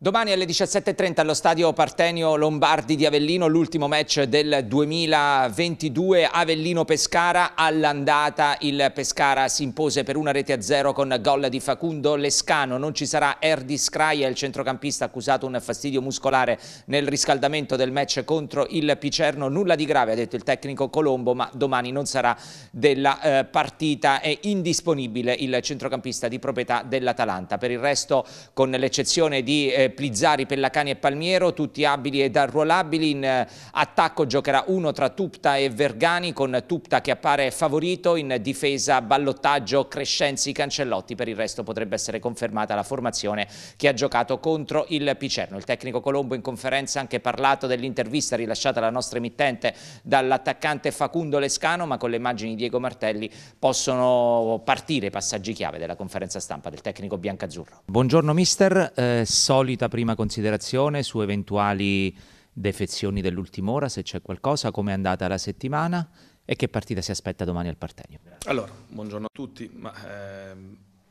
Domani alle 17.30 allo stadio Partenio Lombardi di Avellino, l'ultimo match del 2022 Avellino-Pescara. All'andata il Pescara si impose per una rete a zero con gol di Facundo Lescano. Non ci sarà Erdi Scraia, il centrocampista accusato un fastidio muscolare nel riscaldamento del match contro il Picerno. Nulla di grave, ha detto il tecnico Colombo, ma domani non sarà della eh, partita. È indisponibile il centrocampista di proprietà dell'Atalanta. Per il resto, con l'eccezione di... Eh, Plizzari, Pellacani e Palmiero, tutti abili ed arruolabili. In eh, attacco giocherà uno tra Tupta e Vergani, con Tupta che appare favorito, in difesa ballottaggio Crescenzi Cancellotti. Per il resto potrebbe essere confermata la formazione che ha giocato contro il Picerno. Il tecnico Colombo in conferenza ha anche parlato dell'intervista rilasciata alla nostra emittente dall'attaccante Facundo Lescano, ma con le immagini di Diego Martelli possono partire i passaggi chiave della conferenza stampa del tecnico biancazzurro. Buongiorno mister, eh, solito solita prima considerazione su eventuali defezioni dell'ultima ora, se c'è qualcosa, come è andata la settimana e che partita si aspetta domani al Partenio. Allora, buongiorno a tutti, Ma, eh,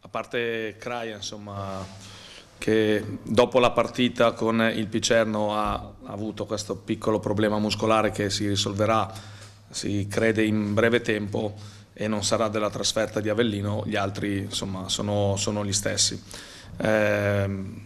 a parte Craia insomma, che dopo la partita con il Picerno ha, ha avuto questo piccolo problema muscolare che si risolverà, si crede in breve tempo e non sarà della trasferta di Avellino, gli altri insomma, sono, sono gli stessi. Eh,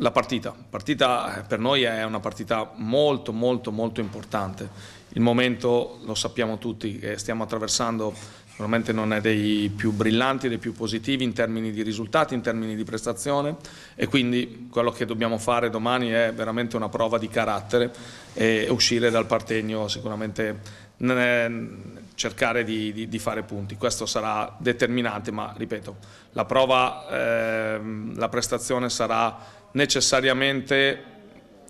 la partita. partita eh, per noi è una partita molto molto molto importante. Il momento lo sappiamo tutti che stiamo attraversando sicuramente non è dei più brillanti, dei più positivi in termini di risultati, in termini di prestazione e quindi quello che dobbiamo fare domani è veramente una prova di carattere e uscire dal partegno sicuramente eh, cercare di, di, di, fare punti. Questo sarà determinante, ma ripeto, la prova, eh, la prestazione sarà necessariamente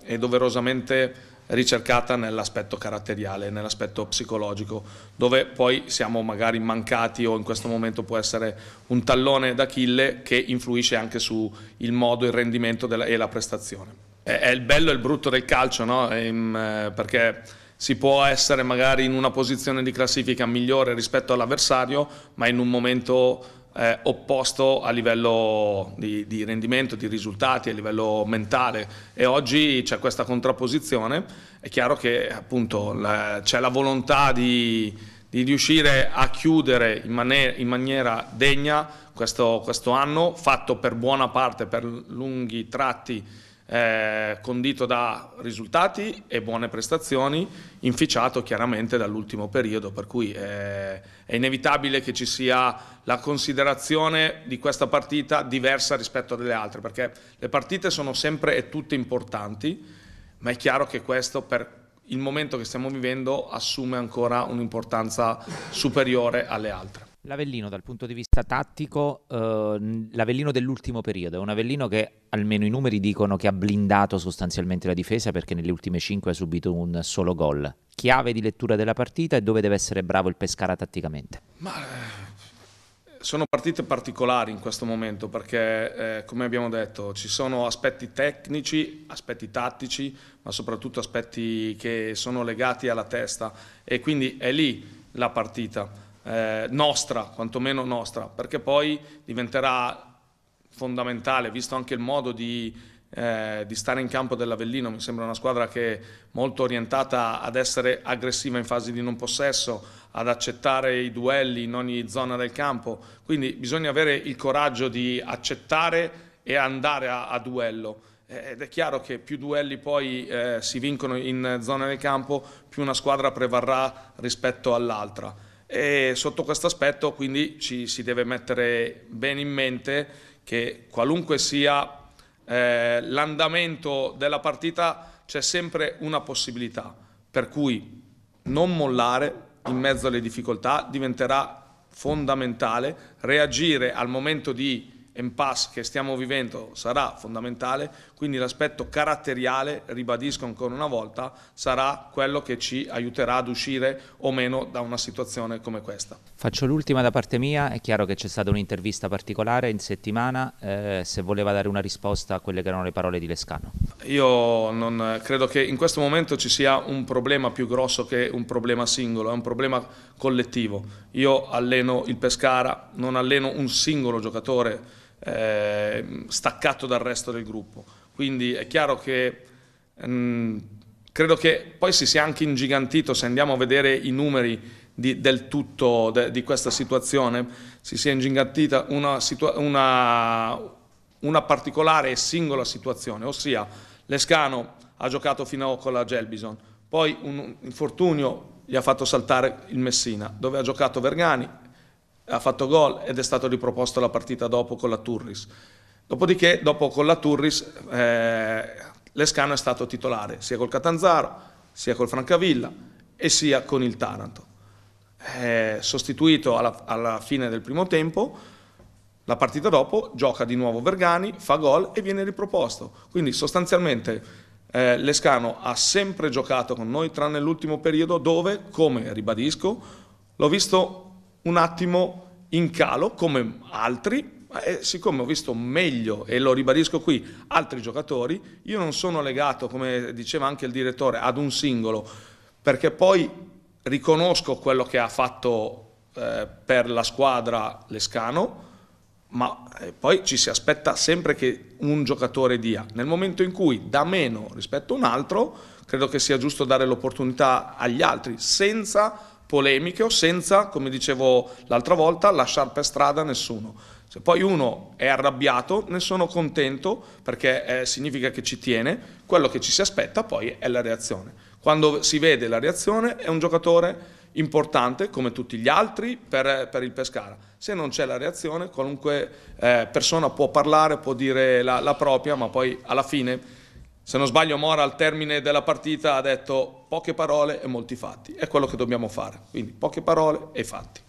e doverosamente ricercata nell'aspetto caratteriale, nell'aspetto psicologico, dove poi siamo magari mancati o in questo momento può essere un tallone d'Achille che influisce anche sul modo, il rendimento della, e la prestazione. È, è, il bello e il brutto del calcio, no? ehm, eh, perché si può essere magari in una posizione di classifica migliore rispetto all'avversario, ma in un momento eh, opposto a livello di, di, rendimento, di risultati, a livello mentale e oggi c'è questa contrapposizione, è chiaro che appunto c'è la volontà di, di, riuscire a chiudere in, maniera, in maniera degna questo, questo anno, fatto per buona parte, per lunghi tratti, eh, condito da risultati e buone prestazioni, inficiato chiaramente dall'ultimo periodo, per cui eh, è inevitabile che ci sia la considerazione di questa partita diversa rispetto alle altre, perché le partite sono sempre e tutte importanti, ma è chiaro che questo per il momento che stiamo vivendo assume ancora un'importanza superiore alle altre. L'Avellino dal punto di vista tattico, eh, l'Avellino dell'ultimo periodo, è un Avellino che almeno i numeri dicono che ha blindato sostanzialmente la difesa perché nelle ultime 5 ha subito un solo gol. Chiave di lettura della partita e dove deve essere bravo il Pescara tatticamente? Ma, eh, sono partite particolari in questo momento perché, eh, come abbiamo detto, ci sono aspetti tecnici, aspetti tattici, ma soprattutto aspetti che sono legati alla testa e quindi è lì la partita eh, nostra, quantomeno nostra, perché poi diventerà fondamentale, visto anche il modo di, eh, di stare in campo dell'Avellino, mi sembra una squadra che è molto orientata ad essere aggressiva in fase di non possesso, ad accettare i duelli in ogni zona del campo, quindi bisogna avere il coraggio di accettare e andare a, a duello. Eh, ed è chiaro che più duelli poi eh, si vincono in zona del campo, più una squadra prevarrà rispetto all'altra e sotto questo aspetto quindi ci si deve mettere bene in mente che qualunque sia eh, l'andamento della partita c'è sempre una possibilità, per cui non mollare in mezzo alle difficoltà diventerà fondamentale, reagire al momento di impasse che stiamo vivendo sarà fondamentale, quindi l'aspetto caratteriale, ribadisco ancora una volta, sarà quello che ci aiuterà ad uscire o meno da una situazione come questa. Faccio l'ultima da parte mia, è chiaro che c'è stata un'intervista particolare in settimana, eh, se voleva dare una risposta a quelle che erano le parole di Lescano. Io non credo che in questo momento ci sia un problema più grosso che un problema singolo, è un problema collettivo. Io alleno il Pescara, non alleno un singolo giocatore eh, staccato dal resto del gruppo. Quindi è chiaro che mh, mm, credo che poi si sia anche ingigantito, se andiamo a vedere i numeri di, del tutto de, di questa situazione, si sia ingigantita una, una, una particolare e singola situazione, ossia Lescano ha giocato fino a con la Gelbison, poi un infortunio gli ha fatto saltare il Messina, dove ha giocato Vergani ha fatto gol ed è stato riproposto la partita dopo con la Turris. Dopodiché, dopo con la Turris, eh, Lescano è stato titolare sia col Catanzaro, sia col Francavilla e sia con il Taranto. È sostituito alla, alla fine del primo tempo, la partita dopo gioca di nuovo Vergani, fa gol e viene riproposto. Quindi sostanzialmente eh, Lescano ha sempre giocato con noi tranne l'ultimo periodo dove, come ribadisco, l'ho visto un attimo in calo come altri, e eh, siccome ho visto meglio, e lo ribadisco qui, altri giocatori, io non sono legato, come diceva anche il direttore, ad un singolo, perché poi riconosco quello che ha fatto eh, per la squadra Lescano, ma eh, poi ci si aspetta sempre che un giocatore dia. Nel momento in cui dà meno rispetto a un altro, credo che sia giusto dare l'opportunità agli altri, senza polemiche o senza, come dicevo l'altra volta, lasciare per strada nessuno. Se poi uno è arrabbiato, ne sono contento perché eh, significa che ci tiene, quello che ci si aspetta poi è la reazione. Quando si vede la reazione è un giocatore importante come tutti gli altri per, per il Pescara. Se non c'è la reazione qualunque eh, persona può parlare, può dire la, la propria, ma poi alla fine se non sbaglio Mora al termine della partita ha detto poche parole e molti fatti, è quello che dobbiamo fare, quindi poche parole e fatti.